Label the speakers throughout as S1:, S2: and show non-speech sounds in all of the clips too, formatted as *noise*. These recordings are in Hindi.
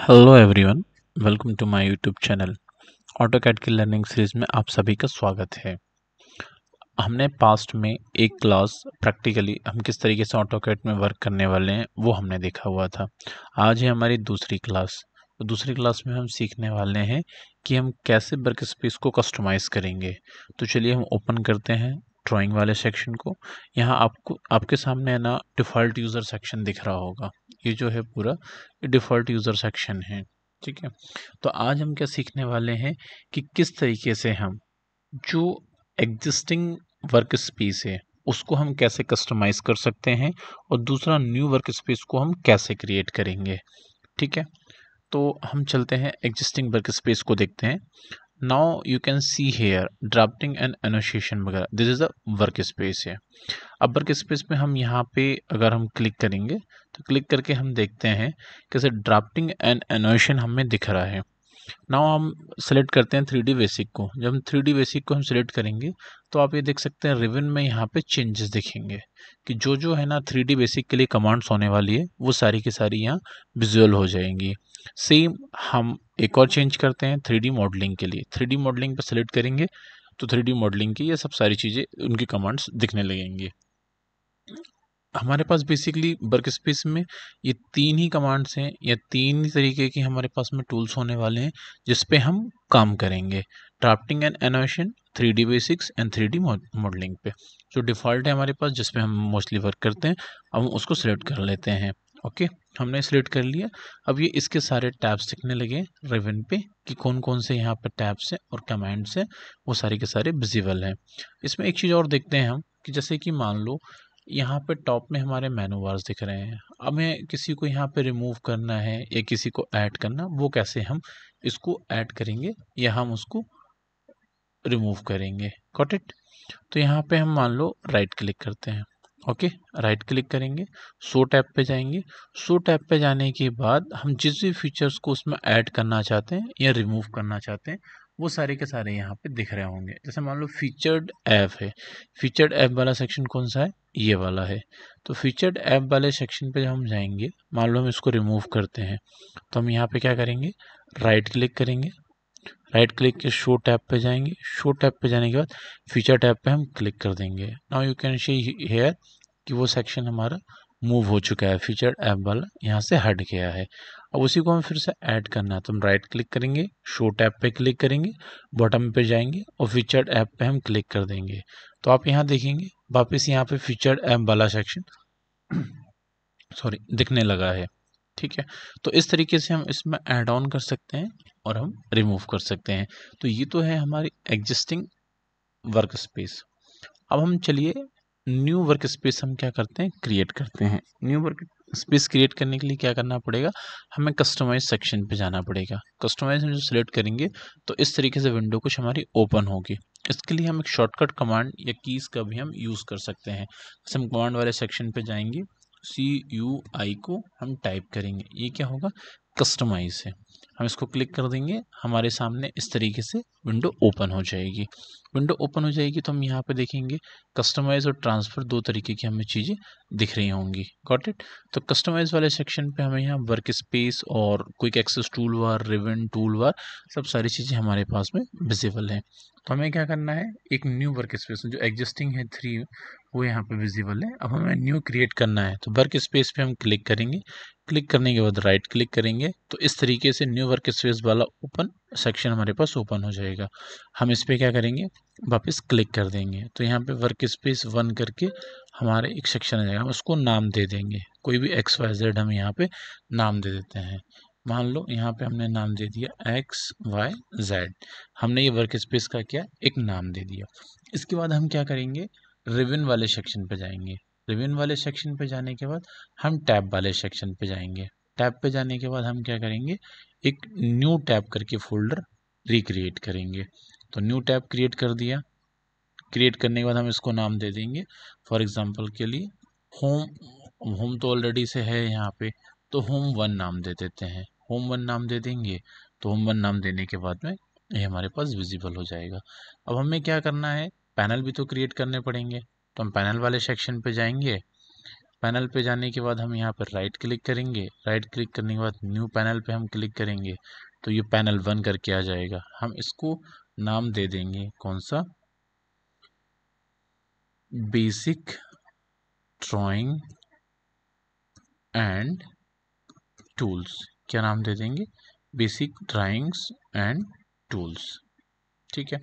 S1: hello everyone welcome to my YouTube channel AutoCAD की लर्निंग सीरीज में आप सभी का स्वागत है हमने पास्ट में एक क्लास प्रैक्टिकली हम किस तरीके से ऑटो कैट में वर्क करने वाले हैं वो हमने देखा हुआ था आज है हमारी दूसरी क्लास तो दूसरी क्लास में हम सीखने वाले हैं कि हम कैसे वर्क स्पेस को कस्टमाइज़ करेंगे तो चलिए हम ओपन करते हैं ड्राॅइंग वाले सेक्शन को यहाँ आपको आपके सामने है ना डिफ़ॉल्ट यूज़र सेक्शन दिख रहा होगा ये जो है पूरा डिफ़ॉल्ट यूज़र सेक्शन है ठीक है तो आज हम क्या सीखने वाले हैं कि किस तरीके से हम जो एग्जिस्टिंग वर्क स्पेस है उसको हम कैसे कस्टमाइज़ कर सकते हैं और दूसरा न्यू वर्क स्पेस को हम कैसे क्रिएट करेंगे ठीक है तो हम चलते हैं एग्जिस्टिंग वर्क स्पेस को देखते हैं now you can see here drafting and annotation वगैरह this is a work space है अब वर्क स्पेस में हम यहाँ पे अगर हम क्लिक करेंगे तो क्लिक करके हम देखते हैं कैसे ड्राफ्टिंग एंड एनोशन हमें दिख रहा है नाउ हम सेलेक्ट करते हैं थ्री बेसिक को जब हम थ्री बेसिक को हम सेलेक्ट करेंगे तो आप ये देख सकते हैं रिवन में यहाँ पे चेंजेस दिखेंगे कि जो जो है ना थ्री बेसिक के लिए कमांड्स होने वाली है वो सारी की सारी यहाँ विजुअल हो जाएंगी सेम हम एक और चेंज करते हैं थ्री मॉडलिंग के लिए थ्री मॉडलिंग पर सेलेक्ट करेंगे तो थ्री मॉडलिंग की ये सब सारी चीज़ें उनकी कमांड्स दिखने लगेंगे हमारे पास बेसिकली वर्क स्पेस में ये तीन ही कमांड्स हैं या तीन ही तरीके के हमारे पास में टूल्स होने वाले हैं जिस पे हम काम करेंगे drafting and annotation three D basics and three D modelling पे जो डिफ़ॉल्ट है हमारे पास जिस पे हम मोस्टली वर्क करते हैं हम उसको सेलेक्ट कर लेते हैं ओके हमने सिलेक्ट कर लिया अब ये इसके सारे टैब्स दिखने लगे रेवन पे कि कौन कौन से यहाँ पर टैब्स हैं और कमांड्स हैं वो सारे के सारे विजिबल हैं इसमें एक चीज़ और देखते हैं हम कि जैसे कि मान लो यहाँ पे टॉप में हमारे मेनू दिख रहे हैं अब हमें किसी को यहाँ पे रिमूव करना है या किसी को ऐड करना वो कैसे हम इसको ऐड करेंगे या हम उसको रिमूव करेंगे कॉट इट तो यहाँ पे हम मान लो राइट क्लिक करते हैं ओके राइट क्लिक करेंगे शो टैब पे जाएंगे शो टैब पे जाने के बाद हम जिस भी फीचर्स को उसमें ऐड करना चाहते हैं या रिमूव करना चाहते हैं वो सारे के सारे यहाँ पे दिख रहे होंगे जैसे मान लो फीचर्ड ऐप है फीचर्ड ऐप वाला सेक्शन कौन सा है ये वाला है तो फीचर्ड ऐप वाले सेक्शन पे हम जाएंगे मान लो हम इसको रिमूव करते हैं तो हम यहाँ पे क्या करेंगे राइट क्लिक करेंगे राइट क्लिक के शो टैब पे जाएंगे शो टैब पे जाने के बाद फीचर टैब पे हम क्लिक कर देंगे now you can see here कि वो सेक्शन हमारा मूव हो चुका है फीचर ऐप वाला यहाँ से हट गया है अब उसी को हम फिर से ऐड करना है तो हम राइट क्लिक करेंगे शो टैब पे क्लिक करेंगे बॉटम पे जाएंगे और फीचर ऐप पे हम क्लिक कर देंगे तो आप यहाँ देखेंगे वापस यहाँ पे फीचर ऐप वाला सेक्शन सॉरी *coughs* दिखने लगा है ठीक है तो इस तरीके से हम इसमें ऐड ऑन कर सकते हैं और हम रिमूव कर सकते हैं तो ये तो है हमारी एग्जिस्टिंग वर्क स्पेस अब हम चलिए न्यू वर्क स्पेस हम क्या करते हैं क्रिएट करते हैं न्यू वर्क स्पेस क्रिएट करने के लिए क्या करना पड़ेगा हमें कस्टमाइज सेक्शन पे जाना पड़ेगा कस्टमाइज हम जो सिलेक्ट करेंगे तो इस तरीके से विंडो कुछ हमारी ओपन होगी इसके लिए हम एक शॉर्टकट कमांड या कीज़ का भी हम यूज़ कर सकते हैं जैसे हम कमांड वाले सेक्शन पे जाएंगे सी यू आई को हम टाइप करेंगे ये क्या होगा कस्टमाइज है हम इसको क्लिक कर देंगे हमारे सामने इस तरीके से विंडो ओपन हो जाएगी विंडो ओपन हो जाएगी तो हम यहाँ पे देखेंगे कस्टमाइज और ट्रांसफ़र दो तरीके की हमें चीज़ें दिख रही होंगी गॉट इट तो कस्टमाइज वाले सेक्शन पे हमें यहाँ वर्क स्पेस और quick access tool bar ribbon tool bar सब सारी चीज़ें हमारे पास में विजिबल हैं तो हमें क्या करना है एक न्यू वर्क स्पेस जो एग्जिस्टिंग है थ्री वो यहाँ पे विजिबल है अब हमें न्यू क्रिएट करना है तो वर्क स्पेस पे हम क्लिक करेंगे क्लिक करने के बाद राइट क्लिक करेंगे तो इस तरीके से न्यू वर्क स्पेस वाला ओपन सेक्शन हमारे पास ओपन हो जाएगा हम इस पर क्या करेंगे वापस क्लिक कर देंगे तो यहाँ पे वर्क स्पेस वन करके हमारे एक सेक्शन आ जाएगा हम उसको नाम दे देंगे कोई भी एक्स वाई जेड हम यहाँ पे नाम दे देते हैं मान लो यहाँ पे हमने नाम दे दिया एक्स वाई जेड हमने ये वर्क स्पेस का क्या एक नाम दे दिया इसके बाद हम क्या करेंगे रिबन वाले सेक्शन पे जाएंगे रिबन वाले सेक्शन पे जाने के बाद हम टैब वाले सेक्शन पे जाएंगे टैब पे जाने के बाद हम क्या करेंगे एक न्यू टैब करके फोल्डर रिक्रिएट करेंगे तो न्यू टैब क्रिएट कर दिया क्रिएट करने के बाद हम इसको नाम दे देंगे फॉर एग्ज़ाम्पल के लिए होम होम तो ऑलरेडी से है यहाँ पे तो होम वन नाम दे देते हैं होम वन नाम दे देंगे तो होम वन नाम देने के बाद में ये हमारे पास विजिबल हो जाएगा अब हमें क्या करना है पैनल भी तो क्रिएट करने पड़ेंगे तो हम पैनल वाले सेक्शन पे जाएंगे पैनल पे जाने के बाद हम यहाँ पर राइट क्लिक करेंगे राइट क्लिक करने के बाद न्यू पैनल पे हम क्लिक करेंगे तो ये पैनल वन करके आ जाएगा हम इसको नाम दे देंगे कौन सा बेसिक ड्राइंग एंड टूल्स क्या नाम दे देंगे बेसिक ड्राइंग्स एंड टूल्स ठीक है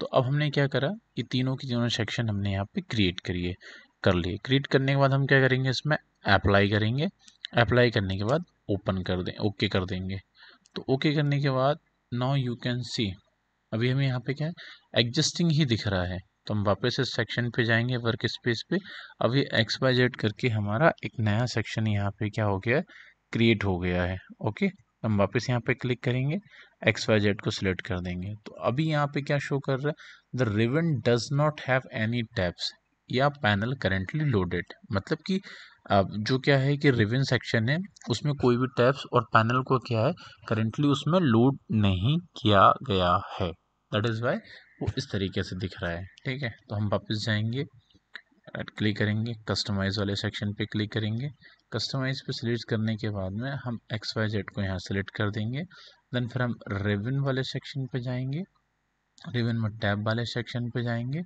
S1: तो अब हमने क्या करा ये तीनों की तीनों सेक्शन हमने यहाँ पे क्रिएट करिए कर लिए क्रिएट करने के बाद हम क्या करेंगे इसमें अप्लाई करेंगे अप्लाई करने के बाद ओपन कर दें ओके कर देंगे तो ओके करने के बाद नाउ यू कैन सी अभी हमें यहाँ पे क्या है एग्जिस्टिंग ही दिख रहा है तो हम वापस इस सेक्शन पे जाएंगे वर्क स्पेस पे अभी एक्स जेड करके हमारा एक नया सेक्शन यहाँ पे क्या हो गया है क्रिएट हो गया है ओके हम वापस यहाँ पे क्लिक करेंगे एक्स वाई जेड को सिलेक्ट कर देंगे तो अभी यहाँ पे क्या शो कर रहा है the ribbon does not have any tabs या पैनल करेंटली लोडेड मतलब कि अब जो क्या है कि रिवन सेक्शन है उसमें कोई भी टैब्स और पैनल को क्या है करेंटली उसमें लोड नहीं किया गया है दैट इज़ वाई वो इस तरीके से दिख रहा है ठीक है तो हम वापस जाएंगे क्लिक करेंगे कस्टमाइज़ वाले सेक्शन पे क्लिक करेंगे कस्टमाइज़ पे सिलेक्ट करने के बाद में हम एक्स वाई जेड को यहाँ सेलेक्ट कर देंगे देन फिर हम रिबन वाले सेक्शन पे जाएंगे रिबन में टैब वाले सेक्शन पे जाएंगे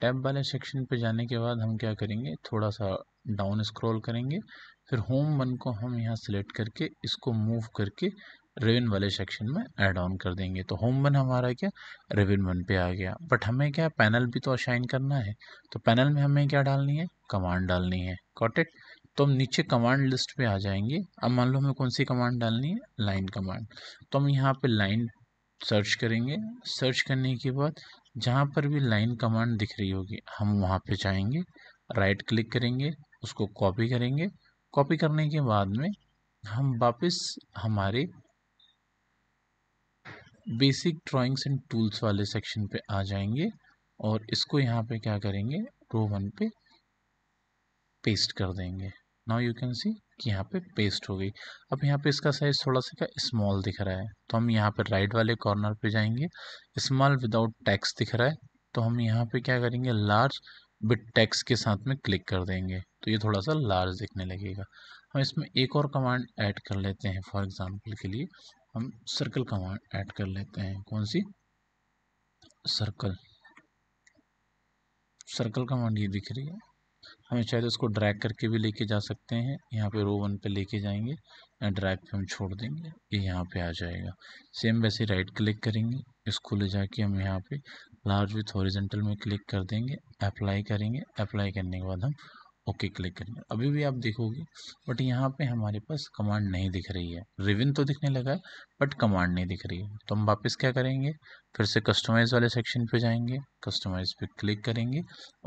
S1: टैब वाले सेक्शन पे जाने के बाद हम क्या करेंगे थोड़ा सा डाउन स्क्रॉल करेंगे फिर होम वन को हम यहाँ सेलेक्ट करके इसको मूव करके रेविन वाले सेक्शन में ऐड ऑन कर देंगे तो होम वन हमारा क्या रिबन वन पे आ गया बट हमें क्या पैनल भी तो असाइन करना है तो पैनल में हमें क्या डालनी है कमांड डालनी है कॉटेक्ट तो हम नीचे कमांड लिस्ट पे आ जाएंगे अब मान लो हमें कौन सी कमांड डालनी है लाइन कमांड तो हम यहाँ पे लाइन सर्च करेंगे सर्च करने के बाद जहाँ पर भी लाइन कमांड दिख रही होगी हम वहाँ पे जाएंगे राइट क्लिक करेंगे उसको कॉपी करेंगे कॉपी करने के बाद में हम वापस हमारे बेसिक ड्राइंग्स एंड टूल्स वाले सेक्शन पे आ जाएंगे और इसको यहाँ पे क्या करेंगे रो वन पे पेस्ट कर देंगे नाउ यू कैन सी कि यहाँ पे पेस्ट हो गई अब यहाँ पे इसका साइज़ थोड़ा सा क्या स्मॉल दिख रहा है तो हम यहाँ पे राइट वाले कॉर्नर पे जाएंगे स्मॉल विदाउट टैक्स दिख रहा है तो हम यहाँ पे क्या करेंगे लार्ज विद टैक्स के साथ में क्लिक कर देंगे तो ये थोड़ा सा लार्ज दिखने लगेगा हम इसमें एक और कमांड ऐड कर लेते हैं फॉर एग्जाम्पल के लिए हम सर्कल कमांड ऐड कर लेते हैं कौन सी सर्कल सर्कल कमांड ये दिख रही है हमें चाहे तो इसको ड्रैग करके भी लेके जा सकते हैं यहाँ पे रो वन पे लेके जाएंगे या ड्रैग पे हम छोड़ देंगे ये यहाँ पे आ जाएगा सेम वैसे राइट क्लिक करेंगे इसको ले जाके हम यहाँ पे लार्ज विथ हॉरिजेंटल में क्लिक कर देंगे अप्लाई करेंगे अप्लाई करने के बाद हम ओके क्लिक करेंगे अभी भी आप देखोगे बट यहाँ पे हमारे पास कमांड नहीं दिख रही है रिविन तो दिखने लगा बट कमांड नहीं दिख रही है तो हम वापस क्या करेंगे फिर से कस्टमाइज़ वाले सेक्शन पे जाएंगे कस्टमाइज़ पे क्लिक करेंगे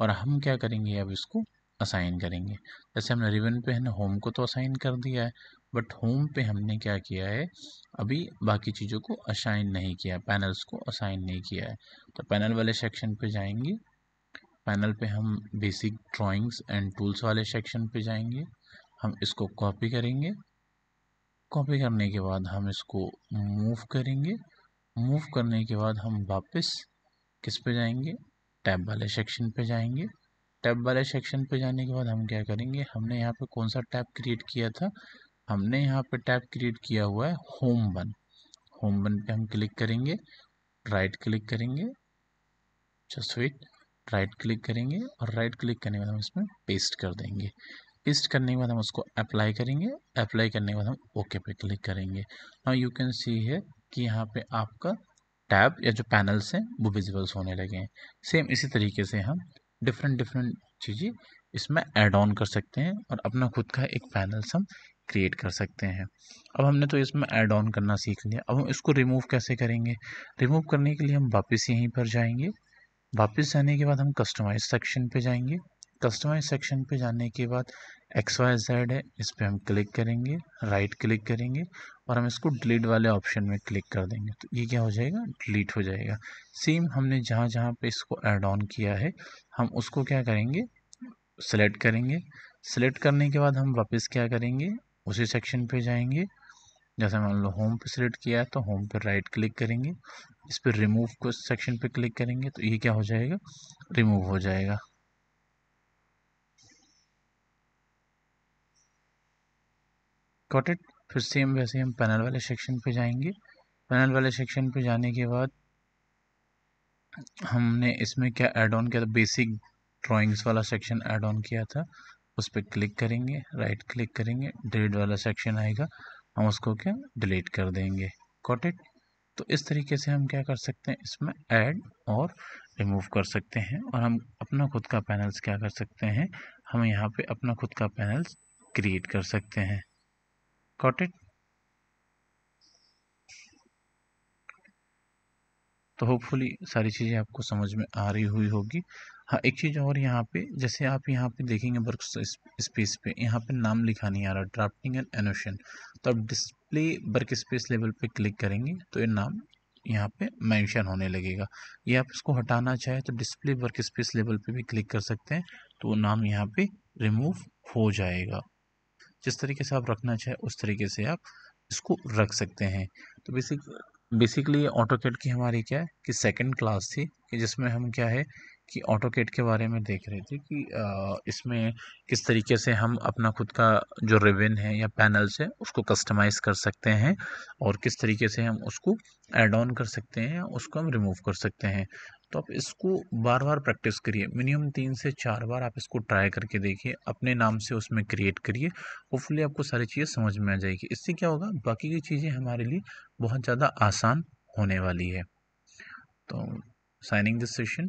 S1: और हम क्या करेंगे अब इसको असाइन करेंगे जैसे हमने रिविन पे ना होम को तो असाइन कर दिया है बट होम पे हमने क्या किया है अभी बाकी चीज़ों को असाइन नहीं किया है पैनल्स को असाइन नहीं किया है तो पैनल वाले सेक्शन पे जाएंगे पैनल पे हम बेसिक ड्राइंग्स एंड टूल्स वाले सेक्शन पे जाएंगे हम इसको कॉपी करेंगे कॉपी करने के बाद हम इसको मूव करेंगे मूव करने के बाद हम वापस किस पे जाएंगे टैब वाले सेक्शन पे जाएंगे टैब वाले सेक्शन पे जाने के बाद हम क्या करेंगे हमने यहाँ पे कौन सा टैब क्रिएट किया था हमने यहाँ पे टैब क्रिएट किया हुआ है होम वन होम वन पे हम क्लिक करेंगे राइट क्लिक करेंगे जस्ट वेट राइट क्लिक करेंगे और राइट क्लिक करने के बाद हम इसमें पेस्ट कर देंगे पेस्ट करने के बाद हम उसको अप्लाई करेंगे अप्लाई करने के बाद हम ओके पे क्लिक करेंगे नाउ यू कैन सी है कि यहाँ पे आपका टैब या जो पैनल्स हैं वो विजिबल्स होने लगे हैं सेम इसी तरीके से हम डिफरेंट डिफरेंट चीज़ें इसमें ऐड ऑन कर सकते हैं और अपना खुद का एक पैनल्स हम क्रिएट कर सकते हैं अब हमने तो इसमें ऐड ऑन करना सीख लिया अब हम इसको रिमूव कैसे करेंगे रिमूव करने के लिए हम वापस यहीं पर जाएंगे वापस जाने के बाद हम कस्टमाइज सेक्शन पे जाएंगे कस्टमाइज सेक्शन पे जाने के बाद एक्स वाई जेड है इस पर हम क्लिक करेंगे राइट क्लिक करेंगे और हम इसको डिलीट वाले ऑप्शन में क्लिक कर देंगे तो ये क्या हो जाएगा डिलीट हो जाएगा सेम हमने जहाँ जहाँ पे इसको एड ऑन किया है हम उसको क्या करेंगे सेलेक्ट करेंगे सेलेक्ट करने के बाद हम वापस क्या करेंगे उसी सेक्शन पे जाएंगे जैसे मान लो होम पे सेलेक्ट किया है तो होम पे राइट क्लिक करेंगे इस पर रिमूव को सेक्शन पे क्लिक करेंगे तो ये क्या हो जाएगा रिमूव हो जाएगा कॉट इट फिर सेम वैसे हम पैनल वाले सेक्शन पे जाएंगे पैनल वाले सेक्शन पे जाने के बाद हमने इसमें क्या ऐड ऑन किया था बेसिक ड्राइंग्स वाला सेक्शन ऐड ऑन किया था उस पर क्लिक करेंगे राइट क्लिक करेंगे डिलीट वाला सेक्शन आएगा हम उसको क्या डिलीट कर देंगे कॉट इट तो इस तरीके से हम क्या कर सकते हैं इसमें ऐड और रिमूव कर सकते हैं और हम अपना खुद का पैनल्स क्या कर सकते हैं हम यहाँ पे अपना खुद का पैनल्स क्रिएट कर सकते हैं कॉट इट तो होपफुली सारी चीज़ें आपको समझ में आ रही हुई होगी हाँ एक चीज़ और यहाँ पे जैसे आप यहाँ पे देखेंगे वर्क स्पेस पे यहाँ पे नाम लिखा नहीं आ रहा ड्राफ्टिंग एंड एनोशन तो आप display work space level पे क्लिक करेंगे तो ये नाम यहाँ पे मेंशन होने लगेगा ये आप इसको हटाना चाहें तो डिस्प्ले वर्क स्पेस लेवल पे भी क्लिक कर सकते हैं तो वो नाम यहाँ पे रिमूव हो जाएगा जिस तरीके से आप रखना चाहें उस तरीके से आप इसको रख सकते हैं तो बेसिक बेसिकली ऑटोकेट की हमारी क्या है कि सेकंड क्लास थी कि जिसमें हम क्या है कि ऑटो कैड के बारे में देख रहे थे कि इसमें किस तरीके से हम अपना खुद का जो रिबन है या पैनल्स है उसको कस्टमाइज़ कर सकते हैं और किस तरीके से हम उसको एड ऑन कर सकते हैं उसको हम रिमूव कर सकते हैं तो आप इसको बार बार प्रैक्टिस करिए मिनिमम तीन से चार बार आप इसको ट्राई करके देखिए अपने नाम से उसमें क्रिएट करिए होपफुली आपको सारी चीज़ें समझ में आ जाएगी इससे क्या होगा बाकी की चीज़ें हमारे लिए बहुत ज़्यादा आसान होने वाली है तो साइनिंग दिस सेशन